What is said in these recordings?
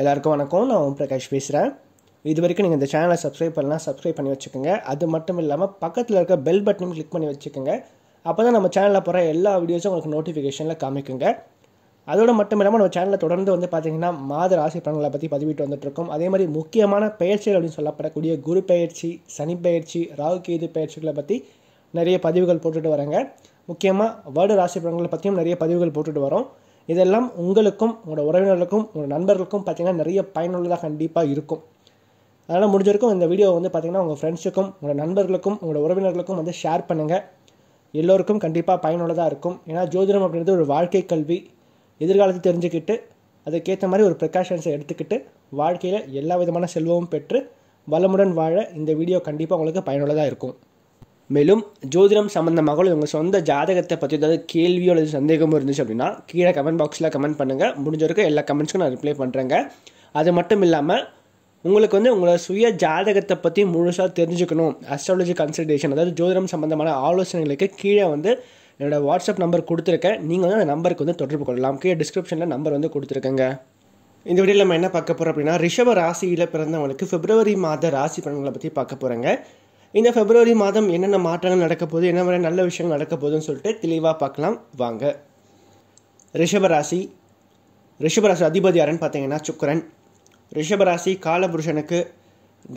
எல்லாருக்கும் வணக்கம் நான் ஓம் பிரகாஷ் பேசுகிறேன் இது வரைக்கும் நீங்கள் இந்த சேனலை சப்ஸ்கிரைப் பண்ணலாம் சப்ஸ்கிரைப் பண்ணி வச்சுக்கோங்க அது மட்டும் இல்லாமல் பக்கத்தில் இருக்க பெல் பட்டனும் கிளிக் பண்ணி வச்சுக்கோங்க அப்போ தான் நம்ம சேனலில் போகிற எல்லா வீடியோஸும் உங்களுக்கு நோட்டிஃபிகேஷனில் காமிக்குங்க அதோடு மட்டும் இல்லாமல் நம்ம சேனலில் தொடர்ந்து வந்து பார்த்திங்கன்னா மாத ராசி பலன்களை பற்றி பதிவிட்டு வந்துட்டுருக்கோம் அதே மாதிரி முக்கியமான பயிற்சிகள் அப்படின்னு சொல்லப்படக்கூடிய குரு பயிற்சி சனி பயிற்சி ராகு கேது பயிற்சிகளை பற்றி நிறைய பதிவுகள் போட்டுட்டு வரேங்க முக்கியமாக வேர்டு ராசி பலன்களை பற்றியும் நிறைய பதிவுகள் போட்டுட்டு வரோம் இதெல்லாம் உங்களுக்கும் உங்களோட உறவினர்களுக்கும் உங்களோட நண்பர்களுக்கும் பார்த்திங்கன்னா நிறைய பயனுள்ளதாக கண்டிப்பாக இருக்கும் அதனால் முடிஞ்ச வரைக்கும் இந்த வீடியோ வந்து பார்த்திங்கன்னா உங்கள் ஃப்ரெண்ட்ஸுக்கும் உங்களோட நண்பர்களுக்கும் உங்களோட உறவினர்களுக்கும் வந்து ஷேர் பண்ணுங்கள் எல்லோருக்கும் கண்டிப்பாக பயனுள்ளதாக இருக்கும் ஏன்னா ஜோதிடம் அப்படின்றது ஒரு வாழ்க்கை கல்வி எதிர்காலத்தை தெரிஞ்சுக்கிட்டு அதுக்கேற்ற மாதிரி ஒரு ப்ரிகாஷன்ஸை எடுத்துக்கிட்டு வாழ்க்கையில் எல்லா விதமான செல்வமும் பெற்று வளமுடன் வாழ இந்த வீடியோ கண்டிப்பாக உங்களுக்கு பயனுள்ளதாக இருக்கும் மேலும் ஜோதிடம் சம்மந்தமாக உங்கள் சொந்த ஜாதகத்தை பற்றி ஏதாவது கேள்வியோ அல்லது சந்தேகமோ இருந்துச்சு அப்படின்னா கீழே கமெண்ட் பாக்ஸில் கமெண்ட் பண்ணுங்கள் முடிஞ்சவரைக்கும் எல்லா கமெண்ட்ஸுக்கும் நான் ரிப்ளை பண்ணுறேங்க அது மட்டும் இல்லாமல் உங்களுக்கு வந்து உங்களோட சுய ஜாதகத்தை பற்றி முழுசாக தெரிஞ்சுக்கணும் அஸ்ட்ராலஜி கன்சல்டேஷன் அதாவது ஜோதிடம் சம்மந்தமான ஆலோசனைகளுக்கு கீழே வந்து என்னோடய வாட்ஸ்அப் நம்பர் கொடுத்துருக்கேன் நீங்கள் வந்து அந்த நம்பருக்கு வந்து தொடர்பு கொள்ளலாம் கீழே டிஸ்கிரிப்ஷனில் நம்பர் வந்து கொடுத்துருக்கேங்க இந்த வீடியோ நம்ம என்ன பார்க்க போகிறோம் அப்படின்னா ரிஷப ராசியில் பிறந்தவங்களுக்கு பிப்ரவரி மாத ராசி பலன்களை பற்றி பார்க்க போகிறேங்க இந்த பிப்ரவரி மாதம் என்னென்ன மாற்றங்கள் நடக்க போகுது என்ன மாதிரி நல்ல விஷயங்கள் நடக்க போகுதுன்னு சொல்லிட்டு தெளிவாக பார்க்கலாம் வாங்க ரிஷபராசி ரிஷபராசி அதிபதி யாருன்னு பார்த்தீங்கன்னா சுக்கரன் ரிஷபராசி காலபுருஷனுக்கு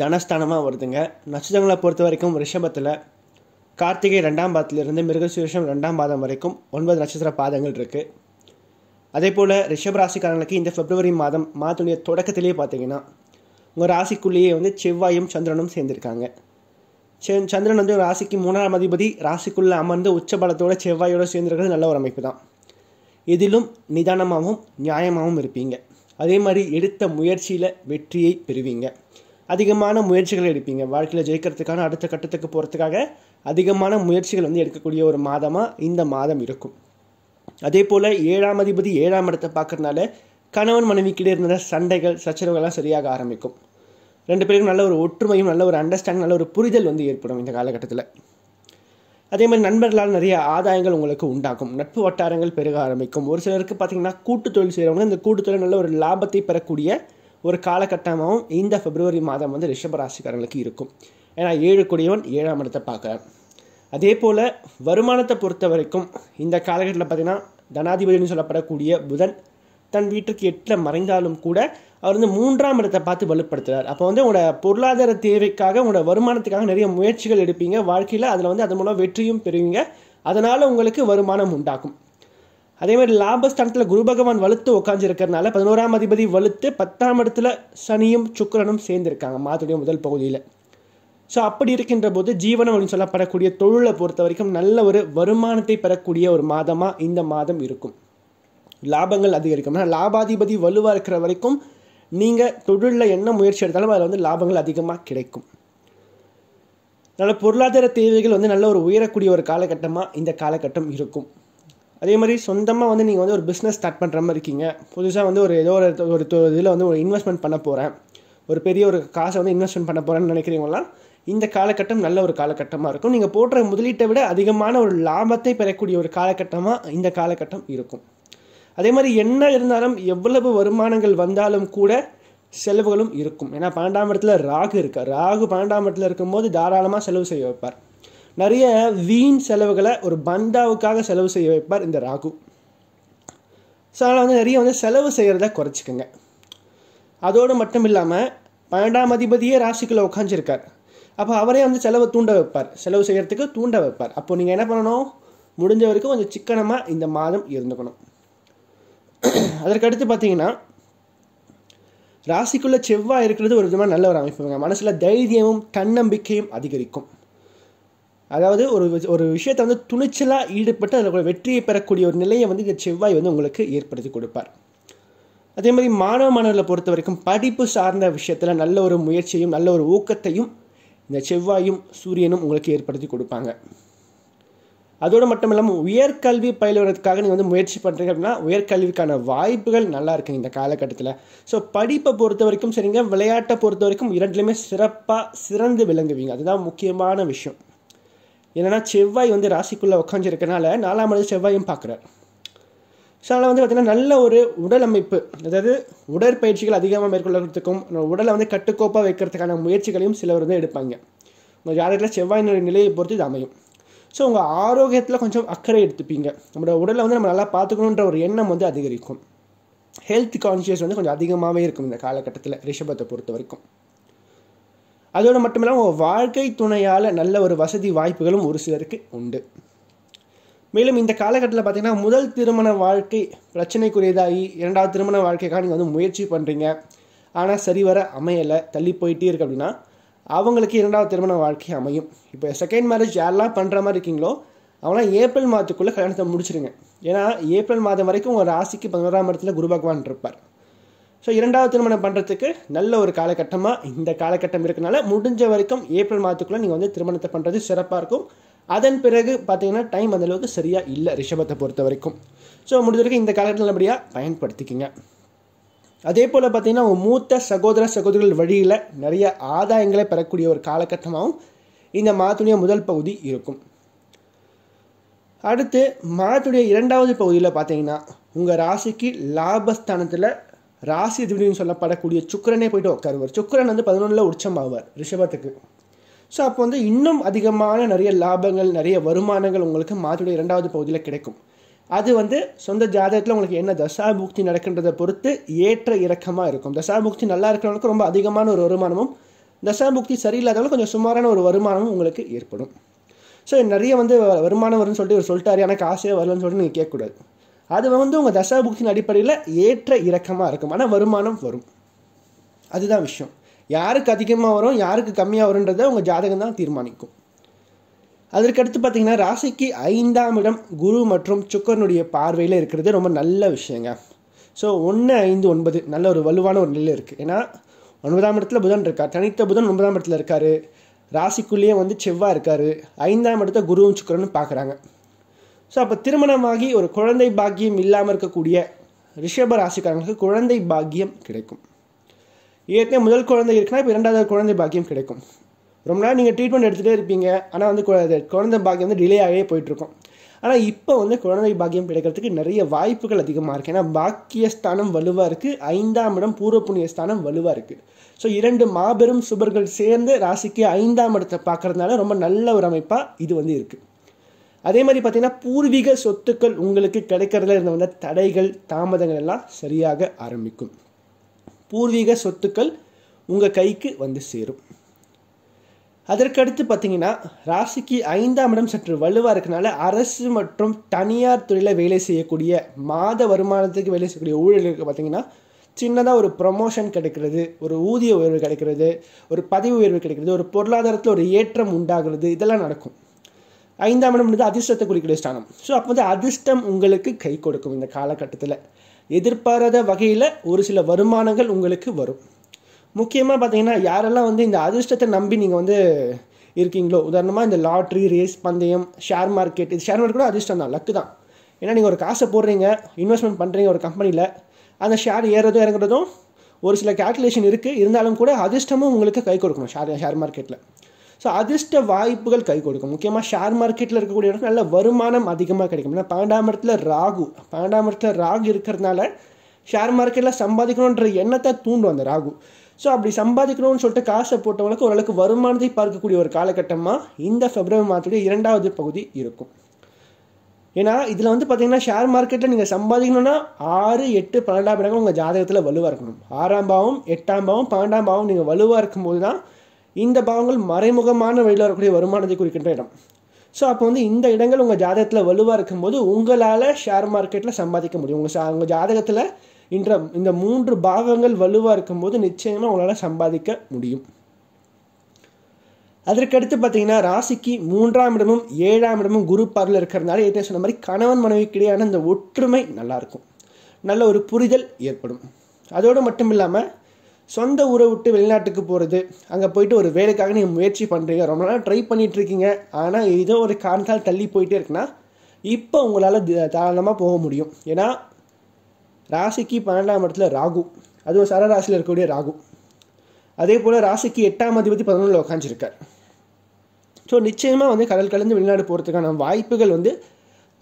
தனஸ்தானமாக வருதுங்க நட்சத்திரங்களை பொறுத்த வரைக்கும் ரிஷபத்தில் கார்த்திகை ரெண்டாம் பாதத்திலிருந்து மிருகசுரேஷம் ரெண்டாம் பாதம் வரைக்கும் ஒன்பது நட்சத்திர பாதங்கள் இருக்குது அதே போல் ரிஷபராசிக்காரங்களுக்கு இந்த பிப்ரவரி மாதம் மாதத்துடைய தொடக்கத்திலேயே பார்த்தீங்கன்னா உங்கள் ராசிக்குள்ளேயே வந்து செவ்வாயும் சந்திரனும் சேர்ந்துருக்காங்க சந்திரன் வந்து ராசிக்கு மூணாம் அதிபதி ராசிக்குள்ளே அமர்ந்து உச்சபலத்தோட செவ்வாயோடு சேர்ந்துருக்கிறது நல்ல ஒரு அமைப்பு தான் இதிலும் நிதானமாகவும் நியாயமாகவும் இருப்பீங்க அதே மாதிரி எடுத்த முயற்சியில் வெற்றியை பெறுவீங்க அதிகமான முயற்சிகளை எடுப்பீங்க வாழ்க்கையில் ஜெயிக்கிறதுக்கான அடுத்த கட்டத்துக்கு போகிறதுக்காக அதிகமான முயற்சிகள் வந்து எடுக்கக்கூடிய ஒரு மாதமாக இந்த மாதம் இருக்கும் அதே போல் ஏழாம் அதிபதி ஏழாம் இடத்தை பார்க்குறதுனால கணவன் மனைவிக்கிட்டே இருந்த சண்டைகள் சச்சரவுகள்லாம் சரியாக ஆரம்பிக்கும் ரெண்டு பேருக்கும் நல்ல ஒரு ஒற்றுமையும் நல்ல ஒரு அண்டர்ஸ்டாண்டிங் நல்ல ஒரு புரிதல் வந்து ஏற்படும் இந்த காலகட்டத்தில் அதே மாதிரி நண்பர்களால் நிறைய ஆதாயங்கள் உங்களுக்கு உண்டாகும் நட்பு வட்டாரங்கள் பெருக ஆரம்பிக்கும் ஒரு சிலருக்கு பார்த்திங்கன்னா கூட்டு தொழில் செய்கிறவங்க இந்த கூட்டு தொழில் நல்ல ஒரு லாபத்தை பெறக்கூடிய ஒரு காலகட்டமாகவும் இந்த பிப்ரவரி மாதம் வந்து ரிஷபராசிக்காரங்களுக்கு இருக்கும் ஏன்னா ஏழு கொடியவன் ஏழாம் இடத்தை பார்க்குறேன் அதே போல் வருமானத்தை பொறுத்த வரைக்கும் இந்த காலகட்டத்தில் பார்த்திங்கன்னா தனாதிபதினு சொல்லப்படக்கூடிய புதன் தன் வீட்டுக்கு எட்டில் மறைந்தாலும் கூட அவர் வந்து மூன்றாம் இடத்தை பார்த்து வலுப்படுத்துகிறார் அப்போ வந்து உங்களோட பொருளாதார தேவைக்காக உங்களோட வருமானத்துக்காக நிறைய முயற்சிகள் எடுப்பீங்க வாழ்க்கையில் அதில் வந்து அது மூலம் வெற்றியும் பெறுவீங்க அதனால் உங்களுக்கு வருமானம் உண்டாகும் அதே மாதிரி லாபஸ்தானத்தில் குரு பகவான் வலுத்து உட்காந்துருக்கிறதுனால பதினோராம் அதிபதி வலுத்து பத்தாம் இடத்துல சனியும் சுக்கரனும் சேர்ந்துருக்காங்க மாதுடைய முதல் பகுதியில் ஸோ அப்படி இருக்கின்ற போது ஜீவனம் அப்படின்னு சொல்லப்படக்கூடிய தொழிலை பொறுத்த வரைக்கும் நல்ல ஒரு வருமானத்தை பெறக்கூடிய ஒரு மாதமாக இந்த மாதம் இருக்கும் லாபங்கள் அதிகரிக்கும் ஆனால் லாபாதிபதி வலுவாக இருக்கிற வரைக்கும் நீங்கள் தொழிலில் என்ன முயற்சி எடுத்தாலும் அதில் வந்து லாபங்கள் அதிகமாக கிடைக்கும் அதனால் பொருளாதார தேவைகள் வந்து நல்ல ஒரு உயரக்கூடிய ஒரு காலகட்டமாக இந்த காலகட்டம் இருக்கும் அதே மாதிரி சொந்தமாக வந்து நீங்கள் வந்து ஒரு பிஸ்னஸ் ஸ்டார்ட் பண்ணுற மாதிரி இருக்கீங்க புதுசாக வந்து ஒரு ஏதோ ஒரு ஒரு இதில் வந்து ஒரு இன்வெஸ்ட்மெண்ட் பண்ண போகிறேன் ஒரு பெரிய ஒரு காசை வந்து இன்வெஸ்ட்மெண்ட் பண்ண போகிறேன்னு நினைக்கிறீங்களா இந்த காலகட்டம் நல்ல ஒரு காலகட்டமாக இருக்கும் நீங்கள் போடுற முதலீட்டை விட அதிகமான ஒரு லாபத்தை பெறக்கூடிய ஒரு காலகட்டமாக இந்த காலகட்டம் இருக்கும் அதே மாதிரி என்ன இருந்தாலும் எவ்வளவு வருமானங்கள் வந்தாலும் கூட செலவுகளும் இருக்கும் ஏன்னா பன்னெண்டாம் இடத்துல ராகு இருக்கார் ராகு பன்னெண்டாம் இடத்துல இருக்கும்போது தாராளமாக செலவு செய்ய வைப்பார் நிறைய வீண் செலவுகளை ஒரு பந்தாவுக்காக செலவு செய்ய வைப்பார் இந்த ராகு ஸோ அதனால் வந்து நிறைய வந்து செலவு செய்கிறத குறைச்சிக்கோங்க அதோடு மட்டும் இல்லாமல் பன்னெண்டாம் அதிபதியே ராசிக்குள்ளே உட்காந்துருக்கார் அப்போ அவரே வந்து செலவை தூண்ட வைப்பார் செலவு செய்கிறதுக்கு தூண்ட வைப்பார் அப்போ நீங்கள் என்ன பண்ணணும் முடிஞ்ச வரைக்கும் கொஞ்சம் சிக்கனமாக இந்த மாதம் இருந்துக்கணும் அதற்கடுத்து பார்த்தீங்கன்னா ராசிக்குள்ளே செவ்வாய் இருக்கிறது ஒரு விதமாக நல்ல ஒரு அமைப்புங்க மனசில் தைரியமும் தன்னம்பிக்கையும் அதிகரிக்கும் அதாவது ஒரு ஒரு விஷயத்தை வந்து துணிச்சலாக ஈடுபட்டு அதில் வெற்றியை பெறக்கூடிய ஒரு நிலையை வந்து இந்த செவ்வாய் வந்து உங்களுக்கு ஏற்படுத்தி கொடுப்பார் அதே மாதிரி மாணவ மாணவர்களை பொறுத்த வரைக்கும் படிப்பு சார்ந்த விஷயத்தில் நல்ல ஒரு முயற்சியும் நல்ல ஒரு ஊக்கத்தையும் இந்த செவ்வாயும் சூரியனும் உங்களுக்கு ஏற்படுத்தி கொடுப்பாங்க அதோடு மட்டும் இல்லாமல் உயர்கல்வி பயிலுவதற்காக நீங்கள் வந்து முயற்சி பண்ணுறீங்க அப்படின்னா உயர்கல்விக்கான வாய்ப்புகள் நல்லா இருக்குங்க இந்த காலகட்டத்தில் ஸோ படிப்பை பொறுத்த வரைக்கும் சரிங்க விளையாட்டை பொறுத்த வரைக்கும் இரண்டுலையுமே சிறப்பாக சிறந்து விளங்குவீங்க அதுதான் முக்கியமான விஷயம் என்னென்னா செவ்வாய் வந்து ராசிக்குள்ளே உட்காந்துருக்கனால நாலாம் மனது செவ்வாயும் பார்க்குறாரு ஸோ அதனால் வந்து பார்த்திங்கன்னா நல்ல ஒரு உடல் அமைப்பு அதாவது உடற்பயிற்சிகள் அதிகமாக மேற்கொள்ளுறதுக்கும் உடலை வந்து கட்டுக்கோப்பாக வைக்கிறதுக்கான முயற்சிகளையும் சிலர் வந்து எடுப்பாங்க ஜாதகத்தில் செவ்வாயினுடைய நிலையை பொறுத்து இது அமையும் ஸோ உங்கள் ஆரோக்கியத்தில் கொஞ்சம் அக்கறை எடுத்துப்பீங்க நம்மளோட உடலை வந்து நம்ம நல்லா பார்த்துக்கணுன்ற ஒரு எண்ணம் வந்து அதிகரிக்கும் ஹெல்த் கான்ஷியஸ் வந்து கொஞ்சம் அதிகமாகவே இருக்கும் இந்த காலகட்டத்தில் ரிஷபத்தை பொறுத்த வரைக்கும் அதோடு மட்டும் இல்லாமல் உங்கள் வாழ்க்கை துணையால் நல்ல ஒரு வசதி வாய்ப்புகளும் ஒரு சிலருக்கு உண்டு மேலும் இந்த காலகட்டத்தில் பார்த்திங்கன்னா முதல் திருமண வாழ்க்கை பிரச்சனைக்குரியதாகி இரண்டாவது திருமண வாழ்க்கைக்காக நீங்கள் வந்து முயற்சி பண்ணுறீங்க ஆனால் சரிவர அமையலை தள்ளி போயிட்டே இருக்கு அப்படின்னா அவங்களுக்கு இரண்டாவது திருமண வாழ்க்கை அமையும் இப்போ செகண்ட் மேரேஜ் யாரெல்லாம் பண்ணுற மாதிரி இருக்கீங்களோ அவங்களாம் ஏப்ரல் மாதத்துக்குள்ளே கல்யாணத்தை முடிச்சிருங்க ஏன்னா ஏப்ரல் மாதம் வரைக்கும் உங்கள் ராசிக்கு பதினோராம் இடத்துல குரு பகவான் இருப்பார் ஸோ இரண்டாவது திருமணம் பண்ணுறதுக்கு நல்ல ஒரு காலகட்டமாக இந்த காலகட்டம் இருக்கனால முடிஞ்ச வரைக்கும் ஏப்ரல் மாதத்துக்குள்ளே நீங்கள் வந்து திருமணத்தை பண்ணுறது சிறப்பாக இருக்கும் அதன் பிறகு பார்த்தீங்கன்னா டைம் அந்தளவுக்கு சரியாக இல்லை ரிஷபத்தை பொறுத்த வரைக்கும் ஸோ முடிஞ்ச வரைக்கும் இந்த காலகட்டத்தில் நல்லபடியாக பயன்படுத்திக்கிங்க அதே போல் பார்த்திங்கன்னா உங்கள் மூத்த சகோதர சகோதரிகள் வழியில் நிறைய ஆதாயங்களை பெறக்கூடிய ஒரு காலகட்டமாகவும் இந்த மாதத்துடைய முதல் பகுதி இருக்கும் அடுத்து மாதத்துடைய இரண்டாவது பகுதியில் பார்த்தீங்கன்னா உங்கள் ராசிக்கு லாபஸ்தானத்தில் ராசி அதிபதினு சொல்லப்படக்கூடிய சுக்கரனே போயிட்டு உட்காருவார் சுக்கரன் வந்து பதினொன்றில் உச்சம் ஆவார் ரிஷபத்துக்கு ஸோ அப்போ வந்து இன்னும் அதிகமான நிறைய லாபங்கள் நிறைய வருமானங்கள் உங்களுக்கு மாதத்துடைய இரண்டாவது பகுதியில் கிடைக்கும் அது வந்து சொந்த ஜாதகத்தில் உங்களுக்கு என்ன தசாபுக்தி நடக்கின்றதை பொறுத்து ஏற்ற இறக்கமாக இருக்கும் தசாபுக்தி நல்லா இருக்கிறவங்களுக்கு ரொம்ப அதிகமான ஒரு வருமானமும் தசாபுக்தி சரியில்லாதவங்களுக்கு கொஞ்சம் சுமாரான ஒரு வருமானமும் உங்களுக்கு ஏற்படும் ஸோ நிறைய வந்து வருமானம் வரும்னு சொல்லிட்டு ஒரு சொல்லிட்டாரு எனக்கு ஆசையாக வரலன்னு சொல்லிட்டு நீங்கள் கேட்கக்கூடாது அது வந்து உங்கள் தசாபுக்தியின் அடிப்படையில் ஏற்ற இறக்கமாக இருக்கும் ஆனால் வருமானம் வரும் அதுதான் விஷயம் யாருக்கு அதிகமாக வரும் யாருக்கு கம்மியாக வருன்றதை உங்கள் ஜாதகம் தான் தீர்மானிக்கும் அதற்கடுத்து பார்த்திங்கன்னா ராசிக்கு ஐந்தாம் இடம் குரு மற்றும் சுக்கரனுடைய பார்வையில் இருக்கிறது ரொம்ப நல்ல விஷயங்க ஸோ ஒன்று ஐந்து ஒன்பது நல்ல ஒரு வலுவான ஒரு நிலை இருக்குது ஏன்னா ஒன்பதாம் இடத்துல புதன் இருக்கார் தனித்த புதன் ஒன்பதாம் இடத்துல இருக்கார் ராசிக்குள்ளேயே வந்து செவ்வாய் இருக்கார் ஐந்தாம் இடத்த குருவும் சுக்கரனும் பார்க்குறாங்க ஸோ அப்போ திருமணமாகி ஒரு குழந்தை பாக்கியம் இல்லாமல் இருக்கக்கூடிய ரிஷப ராசிக்காரங்களுக்கு குழந்தை பாக்கியம் கிடைக்கும் ஏற்கனவே முதல் குழந்தை இருக்குன்னா இப்போ இரண்டாவது குழந்தை பாக்கியம் கிடைக்கும் ரொம்ப நேரம் நீங்கள் ட்ரீட்மெண்ட் எடுத்துகிட்டே இருப்பீங்க ஆனால் வந்து குழந்தை பாக்கியம் வந்து டிலே ஆகவே போயிட்டுருக்கும் ஆனால் இப்போ வந்து குழந்தை பாக்கியம் கிடைக்கிறதுக்கு நிறைய வாய்ப்புகள் அதிகமாக இருக்குது ஏன்னா பாக்கியஸ்தானம் வலுவாக இருக்குது ஐந்தாம் இடம் பூர்வ புண்ணியஸ்தானம் வலுவாக இருக்குது ஸோ இரண்டு மாபெரும் சுபர்கள் சேர்ந்து ராசிக்கு ஐந்தாம் இடத்தை பார்க்குறதுனால ரொம்ப நல்ல ஒரு அமைப்பாக இது வந்து இருக்குது அதே மாதிரி பார்த்திங்கன்னா பூர்வீக சொத்துக்கள் உங்களுக்கு கிடைக்கிறதுல இருந்த வந்த தடைகள் தாமதங்கள் எல்லாம் சரியாக ஆரம்பிக்கும் பூர்வீக சொத்துக்கள் உங்கள் கைக்கு வந்து சேரும் அதற்கடுத்து பார்த்தீங்கன்னா ராசிக்கு ஐந்தாம் இடம் சற்று வலுவாக இருக்கனால அரசு மற்றும் தனியார் துறையில் வேலை செய்யக்கூடிய மாத வருமானத்துக்கு வேலை செய்யக்கூடிய ஊழலுக்கு பார்த்தீங்கன்னா சின்னதாக ஒரு ப்ரொமோஷன் கிடைக்கிறது ஒரு ஊதிய உயர்வு கிடைக்கிறது ஒரு பதவி உயர்வு கிடைக்கிறது ஒரு பொருளாதாரத்தில் ஒரு ஏற்றம் உண்டாகிறது இதெல்லாம் நடக்கும் ஐந்தாம் இடம் வந்து அதிர்ஷ்டத்தை குறிக்கிற ஸ்தானம் ஸோ அப்போ வந்து அதிர்ஷ்டம் உங்களுக்கு கை கொடுக்கும் இந்த காலகட்டத்தில் எதிர்பாராத வகையில் ஒரு சில வருமானங்கள் உங்களுக்கு வரும் முக்கியமாக பார்த்தீங்கன்னா யாரெல்லாம் வந்து இந்த அதிர்ஷ்டத்தை நம்பி நீங்கள் வந்து இருக்கீங்களோ உதாரணமாக இந்த லாட்ரி ரேஸ் பந்தயம் ஷேர் மார்க்கெட் இது ஷேர் மார்க்கெட் கூட அதிர்ஷ்டம் தான் லக்கு தான் ஏன்னா நீங்கள் ஒரு காசை போடுறீங்க இன்வெஸ்ட்மெண்ட் பண்ணுறீங்க ஒரு கம்பெனியில் அந்த ஷேர் ஏறதும் இறங்குறதும் ஒரு சில கேல்குலேஷன் இருக்குது இருந்தாலும் கூட அதிர்ஷ்டமும் உங்களுக்கு கை கொடுக்கணும் ஷேர் ஷேர் மார்க்கெட்டில் ஸோ அதிர்ஷ்ட வாய்ப்புகள் கை கொடுக்கும் முக்கியமாக ஷேர் மார்க்கெட்டில் இருக்கக்கூடிய நல்ல வருமானம் அதிகமாக கிடைக்கும் ஏன்னா பன்னெண்டாம் இடத்துல ராகு பன்னெண்டாம் இடத்துல ராகு இருக்கிறதுனால ஷேர் மார்க்கெட்டில் சம்பாதிக்கணுன்ற எண்ணத்தை தூண்டும் அந்த ராகு ஸோ அப்படி சம்பாதிக்கணும்னு சொல்லிட்டு காசை போட்டவங்களுக்கு ஓரளவுக்கு வருமானத்தை பார்க்கக்கூடிய ஒரு காலகட்டமாக இந்த பிப்ரவரி மாதத்துடைய இரண்டாவது பகுதி இருக்கும் ஏன்னா இதில் வந்து பார்த்தீங்கன்னா ஷேர் மார்க்கெட்டில் நீங்கள் சம்பாதிக்கணும்னா ஆறு எட்டு பன்னெண்டாம் இடங்கள் உங்கள் ஜாதகத்தில் வலுவாக இருக்கணும் ஆறாம் பாவம் எட்டாம் பாவம் பன்னெண்டாம் பாவம் நீங்கள் வலுவாக இருக்கும்போது தான் இந்த பாவங்கள் மறைமுகமான வழியில் வரக்கூடிய வருமானத்தை குறிக்கின்ற இடம் ஸோ அப்போ வந்து இந்த இடங்கள் உங்கள் ஜாதகத்தில் வலுவாக இருக்கும்போது உங்களால் ஷேர் மார்க்கெட்டில் சம்பாதிக்க முடியும் உங்கள் சா உங்கள் ஜாதகத்தில் இன்ற இந்த மூன்று பாகங்கள் வலுவாக இருக்கும்போது நிச்சயமாக உங்களால் சம்பாதிக்க முடியும் அதற்கடுத்து பார்த்தீங்கன்னா ராசிக்கு மூன்றாம் இடமும் ஏழாம் இடமும் குரு பார்வையில் இருக்கிறதுனால ஏற்கனவே சொன்ன மாதிரி கணவன் மனைவிக்கிடையான அந்த ஒற்றுமை நல்லாயிருக்கும் நல்ல ஒரு புரிதல் ஏற்படும் அதோடு மட்டும் இல்லாமல் சொந்த ஊரை விட்டு வெளிநாட்டுக்கு போகிறது அங்கே போயிட்டு ஒரு வேலைக்காக நீங்கள் முயற்சி பண்ணுறீங்க ரொம்ப நாளாக ட்ரை பண்ணிகிட்ருக்கீங்க ஆனால் ஏதோ ஒரு காரணத்தால் தள்ளி போயிட்டே இருக்குன்னா இப்போ உங்களால் தாராளமாக போக முடியும் ஏன்னா ராசிக்கு பன்னெண்டாம் இடத்துல ராகு அதுவும் சரராசியில் இருக்கக்கூடிய ராகு அதே போல் ராசிக்கு எட்டாம் அதிபதி பதினொன்றில் உட்காந்துருக்கார் ஸோ நிச்சயமாக வந்து கடல் கலந்து வெளிநாடு போகிறதுக்கான வாய்ப்புகள் வந்து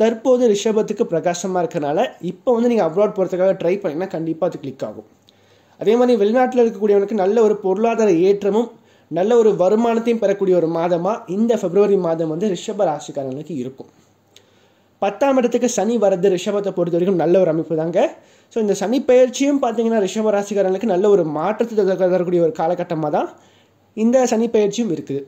தற்போது ரிஷபத்துக்கு பிரகாசமாக இருக்கிறனால இப்போ வந்து நீங்கள் அப்ராட் போகிறதுக்காக ட்ரை பண்ணிங்கன்னா கண்டிப்பாக அது கிளிக் ஆகும் அதே மாதிரி வெளிநாட்டில் இருக்கக்கூடியவனுக்கு நல்ல ஒரு பொருளாதார ஏற்றமும் நல்ல ஒரு வருமானத்தையும் பெறக்கூடிய ஒரு மாதமாக இந்த பிப்ரவரி மாதம் வந்து ரிஷப ராசிக்காரங்களுக்கு இருக்கும் பத்தாம் இடத்துக்கு சனி வரது ரிஷபத்தை பொறுத்த வரைக்கும் நல்ல ஒரு அமைப்பு தாங்க ஸோ இந்த சனி பயிற்சியும் பார்த்தீங்கன்னா ரிஷப ராசிக்காரங்களுக்கு நல்ல ஒரு மாற்றத்தை தரக்கூடிய ஒரு காலகட்டமாக தான் இந்த சனி பயிற்சியும் இருக்குது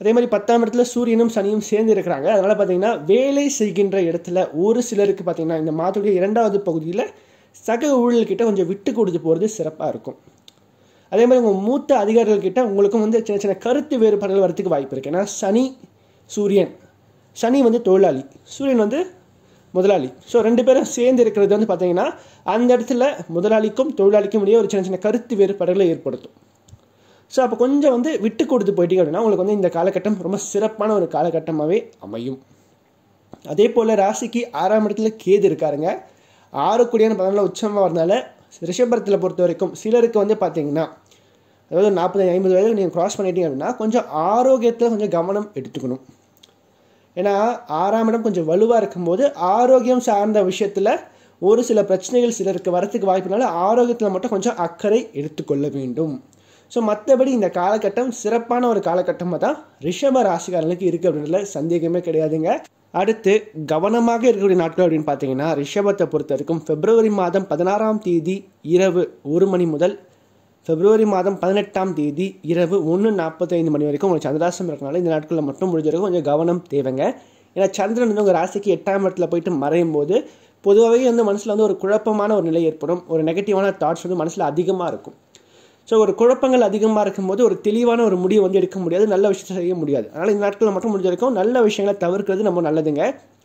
அதே மாதிரி பத்தாம் இடத்துல சூரியனும் சனியும் சேர்ந்து இருக்கிறாங்க அதனால் பார்த்தீங்கன்னா வேலை செய்கின்ற இடத்துல ஒரு சிலருக்கு பார்த்தீங்கன்னா இந்த மாதத்துடைய இரண்டாவது பகுதியில் சக ஊழல்கிட்ட கொஞ்சம் விட்டு கொடுத்து போகிறது சிறப்பாக இருக்கும் அதே மாதிரி உங்கள் மூத்த அதிகாரிகள்கிட்ட உங்களுக்கும் வந்து சின்ன சின்ன கருத்து வேறுபாடுகள் வரத்துக்கு வாய்ப்பு இருக்குது ஏன்னா சனி சூரியன் சனி வந்து தொழிலாளி சூரியன் வந்து முதலாளி ஸோ ரெண்டு பேரும் சேர்ந்து இருக்கிறது வந்து பார்த்தீங்கன்னா அந்த இடத்துல முதலாளிக்கும் தொழிலாளிக்கும் இடையே ஒரு சின்ன சின்ன கருத்து வேறுபாடுகளை ஏற்படுத்தும் ஸோ அப்போ கொஞ்சம் வந்து விட்டு கொடுத்து போயிட்டீங்க அப்படின்னா உங்களுக்கு வந்து இந்த காலகட்டம் ரொம்ப சிறப்பான ஒரு காலகட்டமாகவே அமையும் அதே போல் ராசிக்கு ஆறாம் இடத்துல கேது இருக்காருங்க ஆறு கூடியான பதினால உச்சமாக வரனால ரிஷபரத்தில் பொறுத்த வரைக்கும் சிலருக்கு வந்து பார்த்தீங்கன்னா அதாவது நாற்பது ஐம்பது வயதில் நீங்கள் க்ராஸ் பண்ணிட்டீங்க அப்படின்னா கொஞ்சம் ஆரோக்கியத்தில் கொஞ்சம் கவனம் எடுத்துக்கணும் ஏன்னா ஆறாம் இடம் கொஞ்சம் வலுவாக இருக்கும்போது ஆரோக்கியம் சார்ந்த விஷயத்தில் ஒரு சில பிரச்சனைகள் சிலருக்கு வரத்துக்கு வாய்ப்புனால ஆரோக்கியத்தில் மட்டும் கொஞ்சம் அக்கறை எடுத்துக்கொள்ள வேண்டும் ஸோ மற்றபடி இந்த காலகட்டம் சிறப்பான ஒரு காலகட்டமாக தான் ரிஷப ராசிக்காரர்களுக்கு இருக்குது அப்படின்றதுல சந்தேகமே கிடையாதுங்க அடுத்து கவனமாக இருக்கக்கூடிய நாட்கள் அப்படின்னு பார்த்தீங்கன்னா ரிஷபத்தை பொறுத்த வரைக்கும் பிப்ரவரி மாதம் பதினாறாம் தேதி இரவு ஒரு மணி முதல் பிப்ரவரி மாதம் பதினெட்டாம் தேதி இரவு ஒன்று நாற்பத்தைந்து மணி வரைக்கும் உங்களுக்கு சந்திராசம் இருக்கனால இந்த நாட்களில் மட்டும் முடிஞ்ச வரைக்கும் கொஞ்சம் கவனம் தேவைங்க ஏன்னா சந்திரன் வந்து உங்கள் ராசிக்கு எட்டாம் இடத்துல போயிட்டு மறையும் போது பொதுவாகவே வந்து மனசில் வந்து ஒரு குழப்பமான ஒரு நிலை ஏற்படும் ஒரு நெகட்டிவான தாட்ஸ் வந்து மனசில் அதிகமாக இருக்கும் ஸோ ஒரு குழப்பங்கள் அதிகமாக இருக்கும்போது ஒரு தெளிவான ஒரு முடிவை வந்து எடுக்க முடியாது நல்ல விஷயத்தை செய்ய முடியாது அதனால் இந்த நாட்களில் மட்டும் முடிஞ்ச வரைக்கும் நல்ல விஷயங்களை தவிர்க்கிறது நம்ம நல்லதுங்க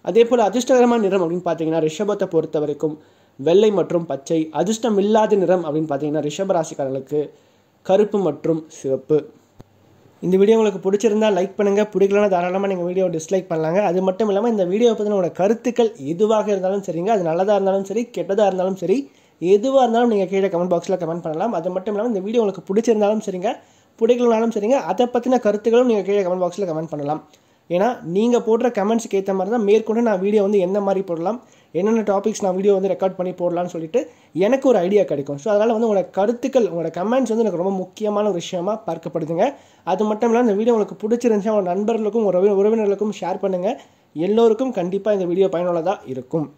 அதே போல் அதிர்ஷ்டகரமான நிறம் அப்படின்னு பார்த்தீங்கன்னா ரிஷபத்தை பொறுத்த வரைக்கும் வெள்ளை மற்றும் பச்சை அதிர்ஷ்டம் இல்லாத நிறம் அப்படின்னு பார்த்தீங்கன்னா ரிஷபராசிக்காரர்களுக்கு கருப்பு மற்றும் சிவப்பு இந்த வீடியோ உங்களுக்கு பிடிச்சிருந்தா லைக் பண்ணுங்கள் பிடிக்கலன்னா தாராளமாக நீங்கள் வீடியோ டிஸ்லைக் பண்ணலாங்க அது மட்டும் இல்லாமல் இந்த வீடியோ பற்றி உங்களோட கருத்துக்கள் எதுவாக இருந்தாலும் சரிங்க அது நல்லதாக இருந்தாலும் சரி கெட்டதாக இருந்தாலும் சரி எதுவாக இருந்தாலும் நீங்கள் கீழே கமெண்ட் பாக்ஸில் கமெண்ட் பண்ணலாம் அது மட்டும் இல்லாமல் இந்த வீடியோ உங்களுக்கு பிடிச்சிருந்தாலும் சரிங்க பிடிக்கலனாலும் சரிங்க அதை பற்றின கருத்துக்களும் நீங்கள் கீழே கமெண்ட் பாக்ஸில் கமெண்ட் பண்ணலாம் ஏன்னா நீங்கள் போடுற கமெண்ட்ஸுக்கு ஏற்ற மாதிரி தான் மேற்கொண்டு நான் வீடியோ வந்து எந்த மாதிரி போடலாம் என்னென்ன டாபிக்ஸ் நான் வீடியோ வந்து ரெக்கார்ட் பண்ணி போடலான்னு சொல்லிட்டு எனக்கு ஒரு ஐடியா கிடைக்கும் ஸோ அதனால் வந்து உங்களோட கருத்துக்கள் உங்களோட கமெண்ட்ஸ் வந்து எனக்கு ரொம்ப முக்கியமான ஒரு விஷயமா பார்க்கப்படுதுங்க அது மட்டும் இல்லாமல் இந்த வீடியோ உங்களுக்கு பிடிச்சிருந்துச்சா உங்கள் நண்பர்களுக்கும் உறவினர்களுக்கும் ஷேர் பண்ணுங்கள் எல்லோருக்கும் கண்டிப்பாக இந்த வீடியோ பயனுள்ளதாக இருக்கும்